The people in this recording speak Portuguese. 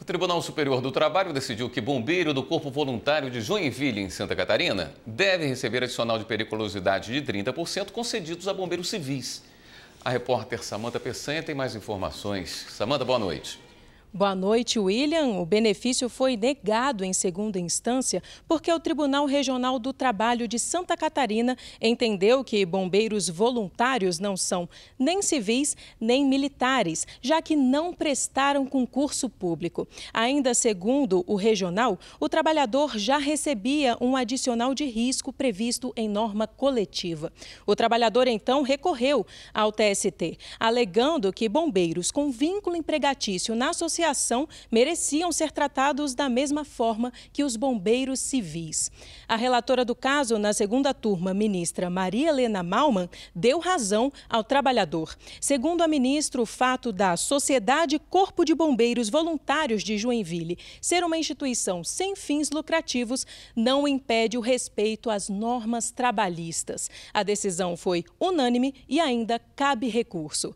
O Tribunal Superior do Trabalho decidiu que bombeiro do Corpo Voluntário de Joinville, em Santa Catarina, deve receber adicional de periculosidade de 30% concedidos a bombeiros civis. A repórter Samanta Peçanha tem mais informações. Samanta, boa noite. Boa noite, William. O benefício foi negado em segunda instância porque o Tribunal Regional do Trabalho de Santa Catarina entendeu que bombeiros voluntários não são nem civis nem militares, já que não prestaram concurso público. Ainda segundo o regional, o trabalhador já recebia um adicional de risco previsto em norma coletiva. O trabalhador então recorreu ao TST, alegando que bombeiros com vínculo empregatício na associação aviação mereciam ser tratados da mesma forma que os bombeiros civis. A relatora do caso, na segunda turma, ministra Maria Helena Malman, deu razão ao trabalhador. Segundo a ministra, o fato da Sociedade Corpo de Bombeiros Voluntários de Joinville ser uma instituição sem fins lucrativos não impede o respeito às normas trabalhistas. A decisão foi unânime e ainda cabe recurso.